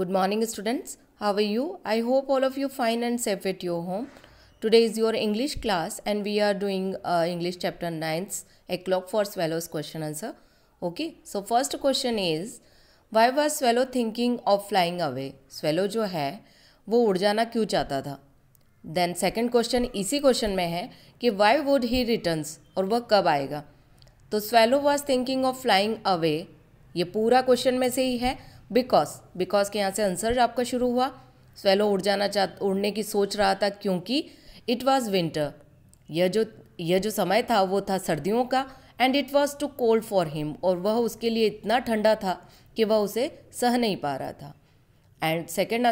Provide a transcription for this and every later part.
Good morning students. How are you? I hope all of you fine and safe at your home. Today is your English class and we are doing uh, English chapter 9's A Clock for Swallows question answer. Okay. So first question is Why was swallow thinking of flying away? Swallow जो है वो उड़ जाना क्यों चाहता था then second question इसी question में है कि why would he returns और वह कब आएगा तो swallow was thinking of flying away ये पूरा क्वेश्चन में से ही है बिकॉज बिकॉज के यहाँ से आंसर आपका शुरू हुआ स्वेलो उड़ जाना चाह उड़ने की सोच रहा था क्योंकि इट वॉज विंटर यह जो यह जो समय था वो था सर्दियों का and it was too cold for him और वह उसके लिए इतना ठंडा था कि वह उसे सह नहीं पा रहा था एंड सेकेंड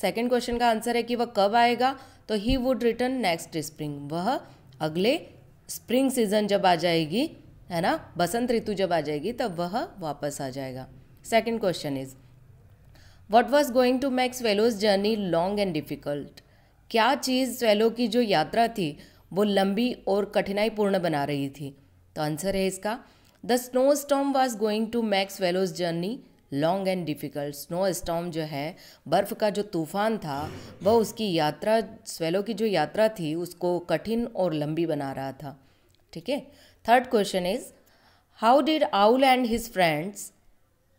सेकेंड क्वेश्चन का आंसर है कि वह कब आएगा तो he would return next spring वह अगले स्प्रिंग सीजन जब आ जाएगी है ना बसंत ऋतु जब आ जाएगी तब वह वापस आ जाएगा second question is what was going to make swallow's journey long and difficult क्या चीज़ स्वेलो की जो यात्रा थी वो लंबी और कठिनाईपूर्ण बना रही थी तो आंसर है इसका the snow storm was going to make swallow's journey long and difficult snow storm जो है बर्फ़ का जो तूफ़ान था वह उसकी यात्रा स्वेलो की जो यात्रा थी उसको कठिन और लंबी बना रहा था ठीक है third question is how did owl and his friends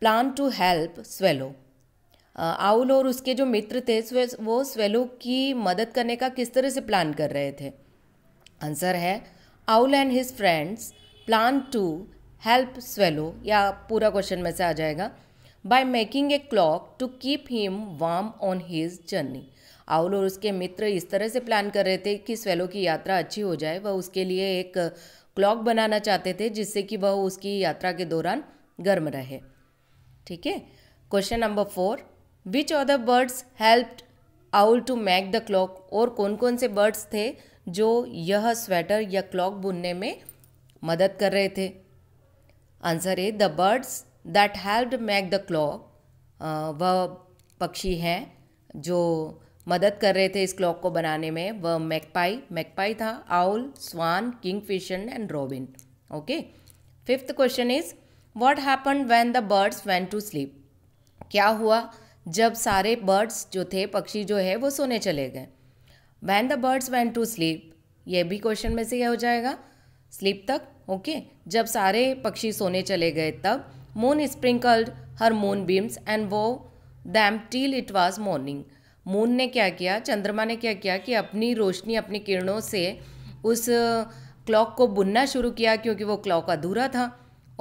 plan to help swallow owl और उसके जो मित्र थे वो स्वेलो की मदद करने का किस तरह से प्लान कर रहे थे आंसर है owl and his friends plan to help swallow या पूरा क्वेश्चन में से आ जाएगा by making a cloak to keep him warm on his journey owl और उसके मित्र इस तरह से प्लान कर रहे थे कि स्वेलो की यात्रा अच्छी हो जाए वह उसके लिए एक क्लॉक बनाना चाहते थे जिससे कि वह उसकी यात्रा के दौरान गर्म रहे ठीक है question number four which the birds helped owl to make the cloak और कौन कौन से बर्ड्स थे जो यह स्वेटर या क्लॉक बुनने में मदद कर रहे थे आंसर है the birds that helped make the cloak वह पक्षी हैं जो मदद कर रहे थे इस क्लॉक को बनाने में वह मैकपाई मैकपाई था owl swan kingfisher and robin okay fifth question is what happen when the birds went to sleep क्या हुआ जब सारे बर्ड्स जो थे पक्षी जो है वो सोने चले गए when the birds went to sleep ये भी क्वेश्चन में से यह हो जाएगा स्लीप तक ओके जब सारे पक्षी सोने चले गए तब moon sprinkled her moon beams and wove them till it was morning moon ने क्या किया चंद्रमा ने क्या किया कि अपनी रोशनी अपनी किरणों से उस क्लॉक को बुनना शुरू किया क्योंकि वो क्लॉक अधूरा था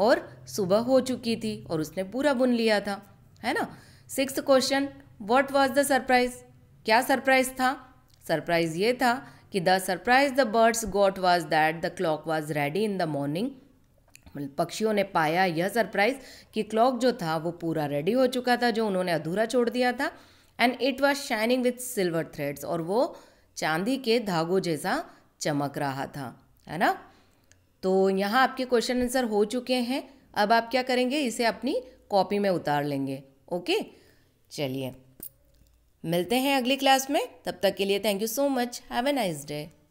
और सुबह हो चुकी थी और उसने पूरा बुन लिया था है ना six question what was the surprise क्या सरप्राइज था सरप्राइज ये था कि the surprise the birds got was that the cloak was ready in the morning पक्षियों ने पाया यह सरप्राइज कि क्लॉक जो था वो पूरा रेडी हो चुका था जो उन्होंने अधूरा छोड़ दिया था and it was shining with silver threads और वो चांदी के धागों जैसा चमक रहा था है ना तो यहाँ आपके क्वेश्चन आंसर हो चुके हैं अब आप क्या करेंगे इसे अपनी कॉपी में उतार लेंगे ओके चलिए मिलते हैं अगली क्लास में तब तक के लिए thank you so much have a nice day